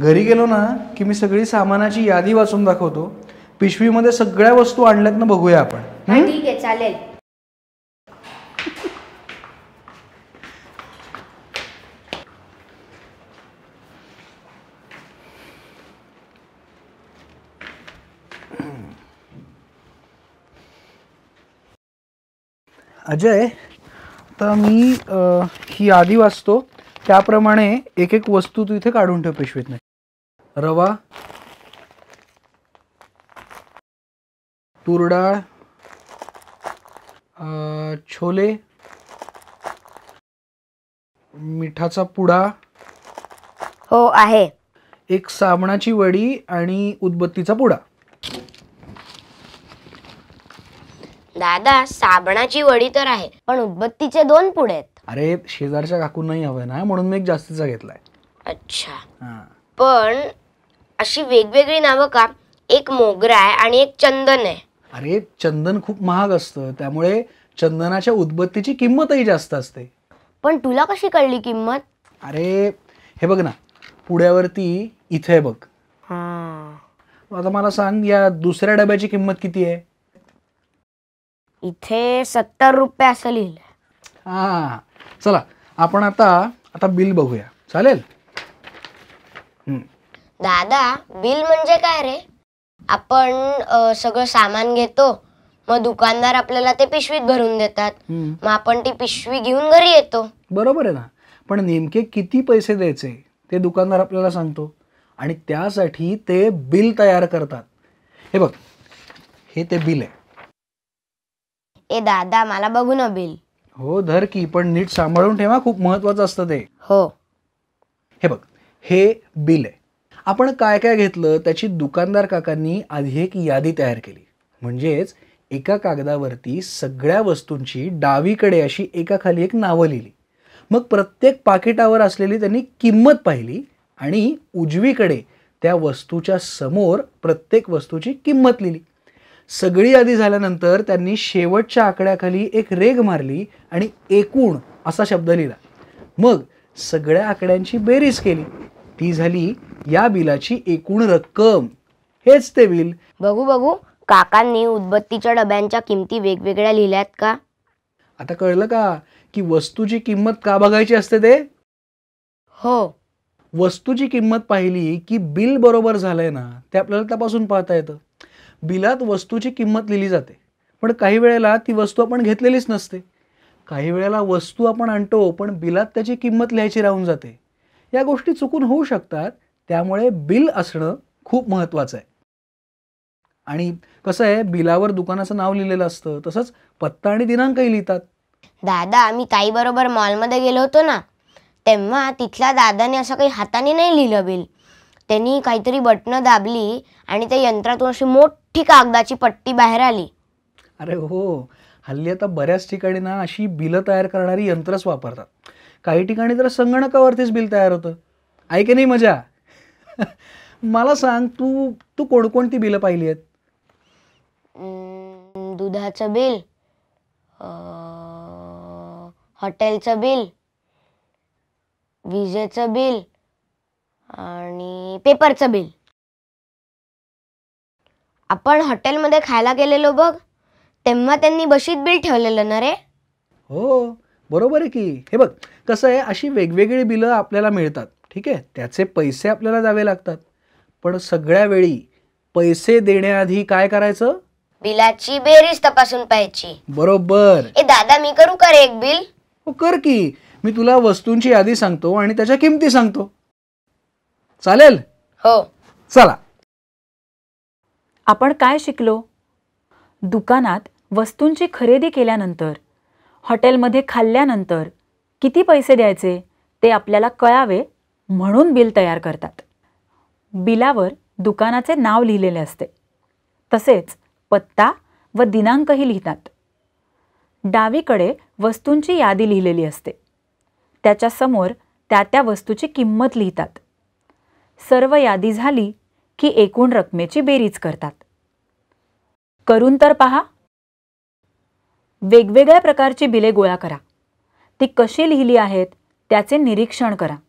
घरी गेलो ना की मी सगळी सामानाची यादी वाचून दाखवतो पिशवीमध्ये सगळ्या वस्तू आणल्यात ना बघूया आपण ठीक आहे चालेल अजय तर मी ही यादी वाचतो त्याप्रमाणे एक एक वस्तू तू इथे काढून ठेव पिशवीत नाही रवा तूर डाळ छोले मिठाचा पुडा हो आहे एक साबणाची वडी आणि उदबत्तीचा पुडा दादा साबणाची वडी तर आहे पण उदबत्तीचे दोन पुढे आहेत अरे शेजारच्या काकू नाही हवे ना म्हणून मी एक जास्तीचा घेतलाय अच्छा हा पण अशी वेगवेगळी नावं का एक मोगरा आहे आणि एक चंदन आहे अरे चंदन खूप महाग असतं त्यामुळे चंदनाच्या उदबत्तीची किंमतही जास्त असते पण तुला कशी कळली किंमत अरे हे बघ ना पुढ्यावरती इथे बघ आता मला सांग या दुसऱ्या डब्याची किंमत किती आहे इथे सत्तर रुपये असं लिहिलं हा चला आपण आता आता बिल बघूया चालेल दादा बिल म्हणजे काय रे आपण सगळं सामान घेतो मग दुकानदार आपल्याला ते पिशवीत भरून देतात मग आपण ती पिशवी घेऊन घरी येतो बरोबर आहे ना पण नेमके किती पैसे द्यायचे ते दुकानदार आपल्याला सांगतो आणि त्यासाठी ते बिल तयार करतात हे बघ हे ते बिल आहे ए दादा मला बघू ना बिल हो धर की पण नीट सांभाळून ठेवा खूप महत्वाचं असतं ते हो हे बघ हे बिल आहे आपण काय काय घेतलं त्याची दुकानदार काकांनी आधी एक यादी तयार केली म्हणजेच एका कागदावरती सगळ्या वस्तूंची डावीकडे अशी एकाखाली एक नावं लिहिली मग प्रत्येक पाकिटावर असलेली त्यांनी किंमत पाहिली आणि उजवीकडे त्या वस्तूच्या समोर प्रत्येक वस्तूची किंमत लिहिली सगळी यादी झाल्यानंतर त्यांनी शेवटच्या आकड्याखाली एक रेग मारली आणि एकूण असा शब्द लिहिला मग सगळ्या आकड्यांची बेरीज केली ती झाली या बिलाची एकूण रक्कम हेच ते बिल बघू बघू काकांनी उदबत्तीच्या डब्यांच्या किमती वेगवेगळ्या लिहिल्यात का आता कळलं का की वस्तूची किंमत का बघायची असते ते हो वस्तूची किंमत पाहिली की बिल बरोबर झालंय ना ते आपल्याला तपासून पाहता येतं बिलात वस्तूची किंमत लिहिली जाते पण काही वेळेला ती वस्तू आपण घेतलेलीच नसते काही वेळेला वस्तू आपण आणतो पण बिलात त्याची किंमत लिहायची राहून जाते या गोष्टी चुकून होऊ शकतात त्यामुळे बिल असणं खूप महत्त्वाचं आहे आणि कसं आहे बिलावर दुकानाचं नाव लिहिलेलं असतं तसंच पत्ता आणि दिनांकही लिहितात दादा आम्ही ताईबरोबर मॉलमध्ये गेलो होतो ना तेव्हा तिथल्या दादाने असं काही हाताने नाही लिहिलं बिल त्यांनी काहीतरी बटनं दाबली आणि त्या यंत्रातून अशी मोठी कागदाची पट्टी बाहेर आली अरे हो हल्ली आता बऱ्याच ठिकाणी ना अशी बिल तयार करणारी यंत्रच वापरतात काही ठिकाणी तर संगणकावरतीच बिल तयार होतं आहे नाही मजा मला सांग तू तू कोणकोणती बिलं पाहिली आहेत दुधाचं बिल हॉटेलचं बिल विजेचं बिल आणि पेपरचं बिल आपण हॉटेलमध्ये खायला गेलेलो बघ तेव्हा त्यांनी बशीत बिल ठेवलेलं ना रे हो बरोबर आहे की हे बघ कसं आहे अशी वेगवेगळी बिलं आपल्याला मिळतात ठीक आहे त्याचे पैसे आपल्याला द्यावे लागतात पण सगळ्या वेळी पैसे देण्याआधी काय करायचं बिलाची बेरीज तपासून पाहायची बरोबर ए दादा मी करू का एक बिल हो कर की मी तुला वस्तूंची यादी सांगतो आणि त्याच्या किमती सांगतो चालेल हो चला आपण काय शिकलो दुकानात वस्तूंची खरेदी केल्यानंतर हॉटेलमध्ये खाल्ल्यानंतर किती पैसे द्यायचे ते आपल्याला कळावे म्हणून बिल तयार करतात बिलावर दुकानाचे नाव लिहिलेले असते तसेच पत्ता व दिनांकही लिहितात डावीकडे वस्तूंची यादी लिहिलेली असते त्याच्यासमोर त्या त्या वस्तूची किंमत लिहितात सर्व यादी झाली की एकूण रकमेची बेरीज करतात करून तर पहा वेगवेगळ्या प्रकारची बिले गोळा करा ती कशी लिहिली आहेत त्याचे निरीक्षण करा